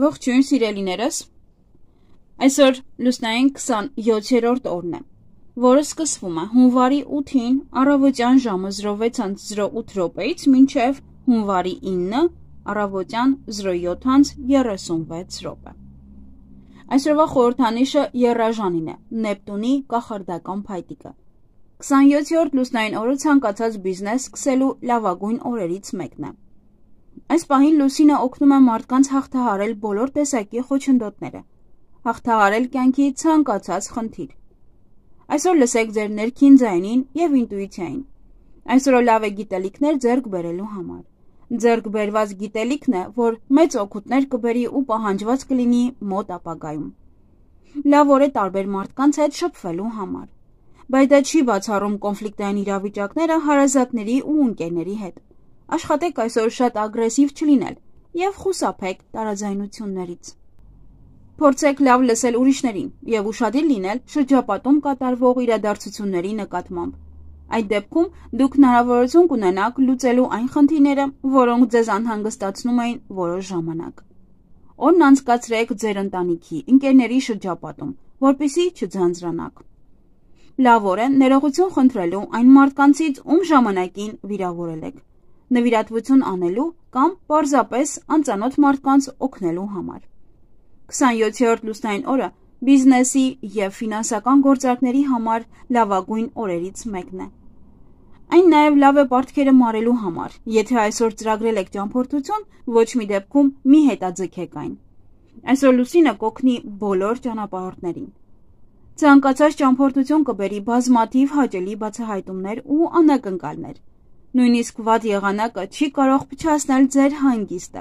Ողջույն սիրելիներս։ Այսօր լուսնային 27-րդ օրն է, որը սկսվում է հունվարի 8-ին առավոտյան ժամը 06:08 րոպեից մինչև հունվարի 9-ը առավոտյան 07:36 րոպե։ Այսօրվա խորհրդանիշը Երաժանին է, Նեպտունի կախարդական փայտիկը։ 27-րդ լուսնային օրը ցանկացած բիզնես սկսելու լավագույն օրերից մեկն է։ Այս պահին Լուսինը օգնում է մարդկանց հաղթահարել բոլոր տեսակի խոչընդոտները, հաղթահարել կյանքի ցանկացած խնդիր։ Այսօր լսեք ձեր ներքին ձայնին եւ ինտուիցիային։ Այսօր լավ է գիտելիքներ ձեռք բերելու համար։ Ձեռք բերված գիտելիքն է, որ մեծ օգուտներ կբերի ու պահանջված կլինի մոտ ապագայում։ Լավ օր է տարբեր մարդկանց հետ շփվելու համար բայց դա չի բացառում կոնֆլիկտային իրավիճակները հարազատների ու ընկերների հետ։ Աշխատեք այսօր շատ ագրեսիվ չլինել եւ խուսափեք տարաձայնություններից։ Փորձեք լավ լսել ուրիշներին եւ ուշադիր լինել շրջապատում կատարվող իրադարձությունների նկատմամբ։ Այդ դեպքում դուք հնարավորություն կունենաք լուծելու այն խնդիրները, որոնք ձեզ անհանգստացնում էին որոշ ժամանակ։ Օրն անցկացրեք ձեր ընտանիքի, ընկերների շրջապատում, որpիսի չձանձրանաք։ Լավորեն ներողություն խնդրելու այն մարդկանցից, ում ժամանակին վիրավորել եք նվիրատվություն անելու կամ պարզապես անծանոթ մարդկանց օգնելու համար։ 27-րդ լուսնային օրը բիզնեսի եւ ֆինանսական գործարքների համար լավագույն օրերից մեկն է։ Այն նաև լավ է բարդքերը մարելու համար։ Եթե այսօր ծրագրել եք ճամփորդություն, ոչ մի դեպքում մի հետաձգեք այն։ Այսօր լուսինը կօգնի բոլոր ճանապարհորդներին։ Ցանկացած ճամփորդություն կբերի բազմաթիվ հաճելի բացահայտումներ ու անակնկալներ Նույնիսկ վատ եղանակը չի կարող փչացնել ձեր հանգիստը։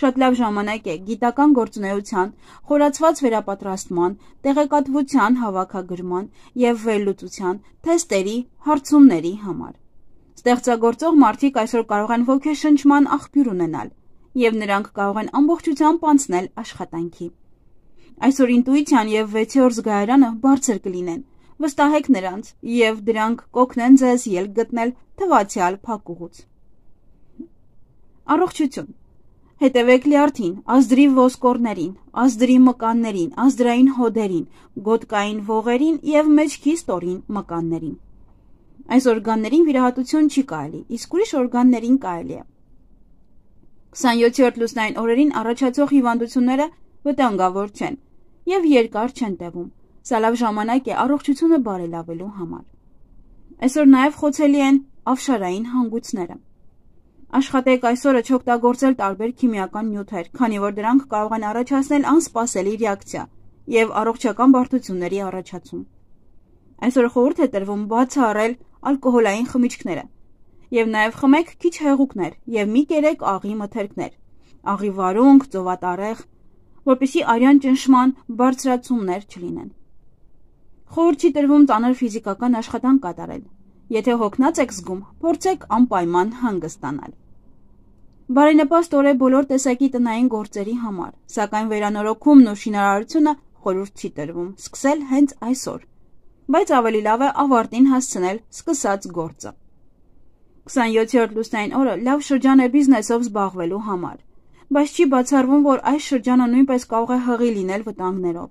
Շատ լավ ժամանակ է գիտական գործունեության, խորացված վերապատրաստման, տեղեկատվության հավաքագրման եւ վերլուծության, թեստերի, հարցումների համար։ Ստեղծագործող մարդիկ այսօր կարող են ոգեշնչման աղբյուր ունենալ եւ նրանք կարող են ամբողջությամբ անցնել աշխատանքի։ Այսօր ինտուիցիան եւ վեցիոր զգայարանը բարձր կլինեն վստահեք նրանց եւ դրանք կօգնեն ձեզ ելք գտնել թվացial փակուղուց։ Առողջություն։ Հետևեք լյարդին, ազդրի ոսկորներին, ազդրի մկաններին, ազդրային հոդերին, գոտկային ողերին եւ մեջքի ստորին մկաններին։ Այս օրգաններին վիրահատություն չի կարելի, իսկ ուրիշ օրգաններին կարելի է։ 27-րդ լուսնային օրերին առաջացող հիվանդությունները վտանգավոր չեն եւ երկար չեն տևում։ Սա լավ ժամանակ է առողջությունը բարելավելու համար։ Այսօր նաև խոցելի են ավշարային հանգույցները։ Աշխատեք այսօրը չօգտագործել տարբեր քիմիական նյութեր, քանի որ դրանք կարող են առաջացնել անսպասելի ռեակցիա եւ առողջական բարդությունների առաջացում։ Այսօր խորհուրդ է տրվում բացառել ալկոհոլային խմիչքները եւ նաեւ խմեք քիչ հեղուկներ եւ մի կերեք աղի մթերքներ աղի վարունգ ծովատարեղ որպիսի արյան ճնշման բարձրացումներ չլինեն Խորհուրդ չի տրվում ծանր ֆիզիկական աշխատանք կատարել։ Եթե հոգնած եք զգում, փորձեք անպայման հանգստանալ։ Բարենպաստ օր է բոլոր տեսակի տնային գործերի համար, սակայն վերանորոգումն ու շինարարությունը խորուրդ չի տրվում սկսել հենց այսօր, բայց ավելի լավ է ավարտին հասցնել սկսած գործը։ 27-րդ լուսնային օրը լավ շրջան է բիզնեսով զբաղվելու համար, բայց չի բացառվում, որ այս շրջանը նույնպես կարող է հղի լինել վտանգներով։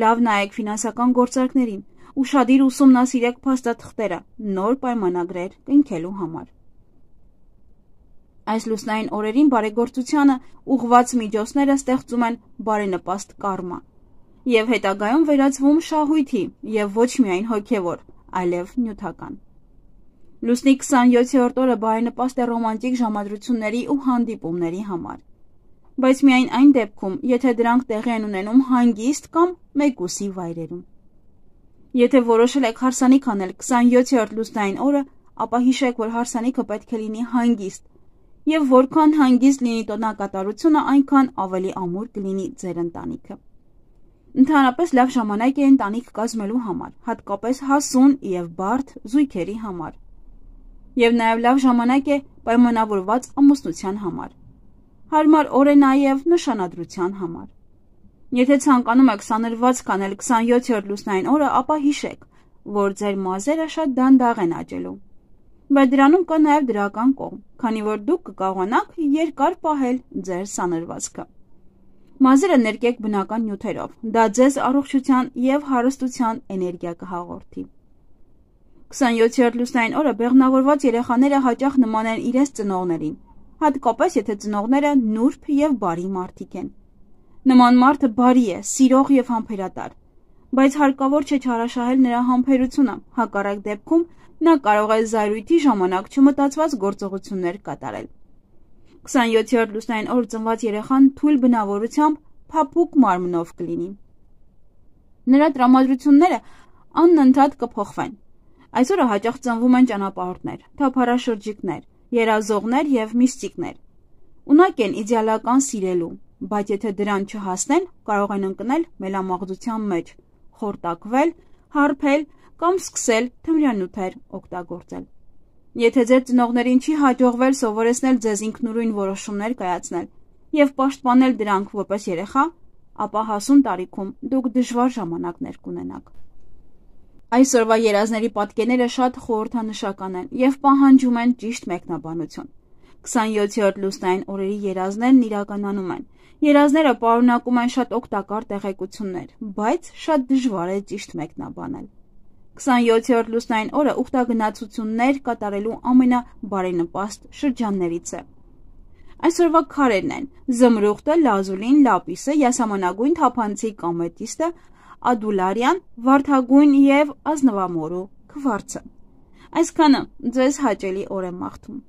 Լավ նայեք ֆինանսական գործարքներին, ուշադիր ուսումնասիրեք փաստաթղթերը նոր պայմանագրեր կնքելու համար։ Այս լուսնային օրերին բարեգործությանը ուղված միջոցները ստեղծում են բարենպաստ կարմա եւ հետագայում վերածվում շահույթի եւ ոչ միայն հոգեվոր, այլև նյութական։ Լուսնի 27-րդ օրը բարենպաստ է ռոմանտիկ ժամադրությունների ու հանդիպումների համար բայց միայն այն դեպքում, եթե դրանք տեղի են ունենում հանգիստ կամ մեկուսի վայրերում։ Եթե որոշել եք հարսանիք անել 27-րդ լուսնային օրը, ապա հիշեք, որ հարսանիքը պետք է լինի հանգիստ, եւ որքան հանգիստ լինի տոնակատարությունը, այնքան ավելի ամուր կլինի ձեր ընտանիքը։ Ընդհանրապես լավ ժամանակ է ընտանիք կազմելու համար, հատկապես հասուն եւ բարդ զույգերի համար։ Եվ նաեւ լավ ժամանակ է պայմանավորված ամուսնության համար հարմար օր է նաև նշանադրության համար։ Եթե ցանկանում եք սանրված կանել 27-րդ լուսնային օրը, ապա հիշեք, որ ձեր մազերը շատ դանդաղ են աճելու։ Բայց դրանում կա նաև դրական կողմ, քանի որ դուք կկարողանաք երկար պահել ձեր սանրվածքը։ Մազերը ներկեք բնական նյութերով։ Դա ձեզ առողջության եւ հարստության էներգիա կհաղորդի։ 27-րդ լուսնային օրը բեղնավորված երեխաները հաճախ նման են իրենց ծնողներին հատկապես եթե ծնողները նուրբ եւ բարի մարդիկ են։ Նման մարդը բարի է, սիրող եւ համբերատար, բայց հարկավոր չէ չարաշահել նրա համբերությունը։ Հակառակ դեպքում նա կարող է զայրույթի ժամանակ չմտածված գործողություններ կատարել։ 27-րդ լուսնային օր ծնված երեխան թույլ բնավորությամբ փափուկ մարմնով կլինի։ Նրա տրամադրությունները անընդհատ կփոխվեն։ Այսօրը հաճախ ծնվում են ճանապարհորդներ, թափարաշրջիկներ, երազողներ եւ միստիկներ։ Ունակ են իդեալական սիրելու, բայց եթե դրան չհասնեն, կարող են ընկնել մելամաղձության մեջ, խորտակվել, հարբել կամ սկսել թմրանյութեր օգտագործել։ Եթե ձեր ծնողներին չի հաջողվել սովորեցնել ձեզ ինքնուրույն որոշումներ կայացնել եւ պաշտպանել դրանք որպես երեխա, ապա հասուն տարիքում դուք դժվար ժամանակներ կունենաք։ Այսօրվա երազների պատկերները շատ խորհրդանշական են եւ պահանջում են ճիշտ մեկնաբանություն։ 27-րդ լուսնային օրերի երազներն իրականանում են։ Երազները պարունակում են շատ օգտակար տեղեկություններ, բայց շատ դժվար է ճիշտ մեկնաբանել։ 27-րդ լուսնային օրը ուխտագնացություններ կատարելու ամենաբարենպաստ շրջաններից է։ Այսօրվա քարերն են՝ զմրուխտը, լազուլին, լապիսը, յասամանագույն թափանցիկ կամետիստը, Ադուլարյան, Վարդագույն եւ Ազնվամորու քվարցը։ Այսքանը ձեզ հաճելի օրեմախտում։